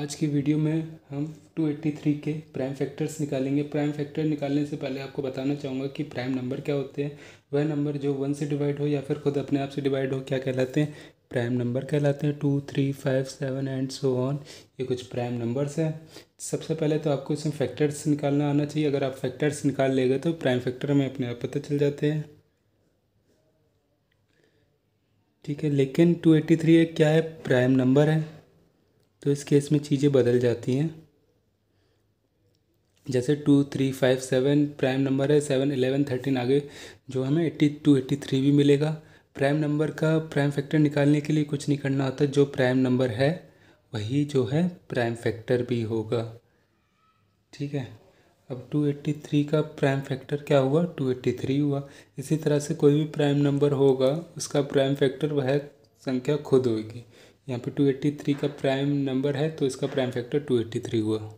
आज की वीडियो में हम 283 के प्राइम फैक्टर्स निकालेंगे प्राइम फैक्टर निकालने से पहले आपको बताना चाहूँगा कि प्राइम नंबर क्या होते हैं वह नंबर जो वन से डिवाइड हो या फिर खुद अपने आप से डिवाइड हो क्या कहलाते हैं प्राइम नंबर कहलाते हैं two three five seven and so on ये कुछ प्राइम नंबर्स हैं सबसे पहले तो आपको इसमें फैक्टर्स निकालना आना चाहिए अगर आप फैक्टर्स निकाल लेगा तो प्राइम फैक्टर हमें अपने आप पता चल जाते हैं ठीक है लेकिन टू एट्टी थ्री क्या है प्राइम नंबर है तो इस केस में चीज़ें बदल जाती हैं जैसे two three five seven prime number है सेवन एलेवन थर्टीन आगे जो हमें एट्टी टू एट्टी थ्री भी मिलेगा प्राइम नंबर का प्राइम फैक्टर निकालने के लिए कुछ नहीं करना होता जो प्राइम नंबर है वही जो है प्राइम फैक्टर भी होगा ठीक है अब टू एट्टी थ्री का प्राइम फैक्टर क्या हुआ टू एट्टी थ्री हुआ इसी तरह से कोई भी प्राइम नंबर होगा उसका प्राइम फैक्टर वह संख्या खुद होगी यहाँ पे 283 का प्राइम नंबर है तो इसका प्राइम फैक्टर 283 हुआ